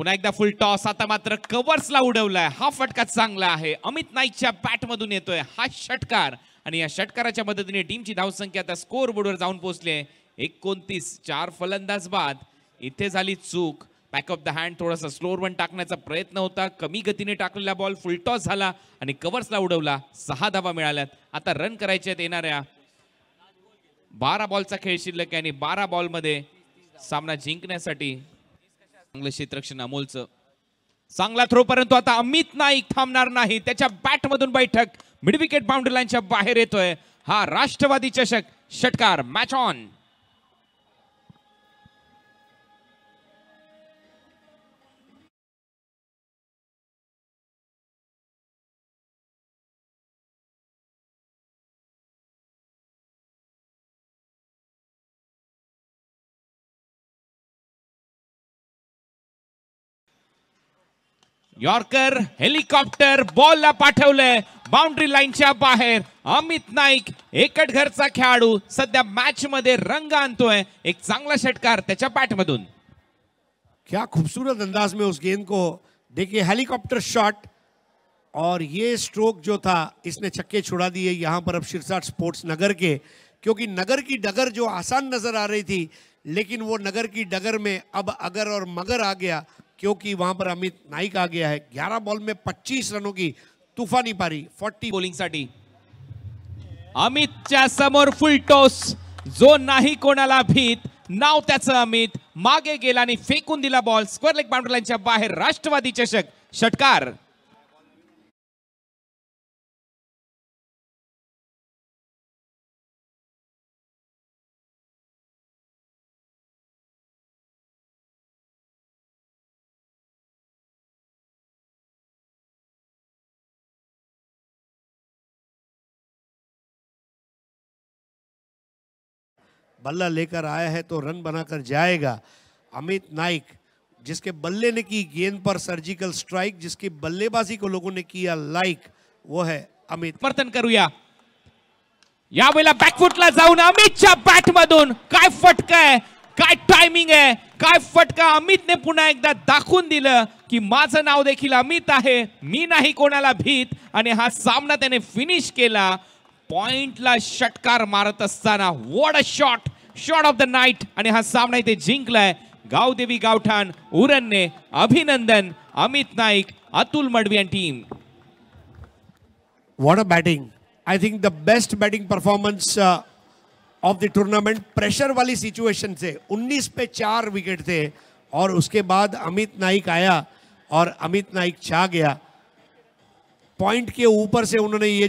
पुन्हा एकदा full toss आता मात्र कवर्सला उडवलाय हा फटका चांगला आहे अमित नाईकच्या बॅटमधून येतोय हा षटकार आणि या षटकाराच्या मदतीने टीमची धावसंख्या आता स्कोर बोर्डवर जाऊन पोहोचली आहे एकोणतीस चार फलंदाज बाद इथे झाली चूक बॅक ऑफ द हँड थोडासा स्लोअर वन टाकण्याचा प्रयत्न होता कमी गतीने टाकलेला बॉल फुल टॉस झाला आणि कवर्सला उडवला सहा धावा मिळाल्यात आता रन करायचे आहेत येणाऱ्या बारा बॉलचा खेळ शिल्लक आहे आणि बारा बॉलमध्ये सामना जिंकण्यासाठी चांगलं क्षेत्रक्षण अमोलचं चांगला थ्रो परंतु आता अमित नाईक थांबणार नाही त्याच्या बॅटमधून बैठक मिडविकेट बाउंड्री लाईनच्या बाहेर येतोय हा राष्ट्रवादी चषक षटकार match on yorker helicopter ball पाठवलंय बाउंड्री लाइन ऐसी बाहर अमित नाईक एकट घरचा खेळाडू सध्या मॅच मध्ये रंग है एक चांगला षटकार क्या खूबसूरत अंदाज में उस गेंद को देखिए हेलीकॉप्टर शॉट और ये स्ट्रोक जो था इसने छक्के छुड़ा दिए यहाँ पर अब शिरसाट स्पोर्ट्स नगर के क्योंकि नगर की डगर जो आसान नजर आ रही थी लेकिन वो नगर की डगर में अब अगर और मगर आ गया क्योंकि वहां पर अमित नाइक आ गया है 11 बॉल में 25 रनों की तुफानी पारी 40 बॉलिंगसाठी अमितच्या समोर फुल टॉस जो नाही कोणाला भीत नाव त्याचं अमित मागे गेला आणि फेकून दिला बॉल स्क्वेअर लेग बाउंड्री लाइनच्या बाहेर राष्ट्रवादी चषक षटकार बल्ला लेकर आया है तो रन बनाकर जाएगा अमित नाइक जिसके बल्ले ने की गेंद पर सर्जिकल स्ट्राइक जिसकी बल्लेबाजी को लोगों ने किया लाइक वो है अमित परतन करूया या यावेळेला बॅकफुटला जाऊन अमित बैट मधुन काय फटका है काय टाइमिंग है काय फटका अमित अमितने पुन्हा एकदा दाखवून दिलं कि माझं नाव देखील अमित आहे मी नाही कोणाला भीत आणि हा सामना त्याने फिनिश केला पॉइंट षटकार मारत what a shot shot of the night हा सामना इथे जिंकलाय गावदेवी उरन ने अभिनंदन Amit Naik Atul Madvi team what a batting I think the best batting performance of the tournament pressure वाली सिचुएशन से 19 पे चार विकेट थे और उसके बाद अमित नाइक आया और अमित नाइक छा गया पॉइंट के ऊपर से उन्होंने ये जो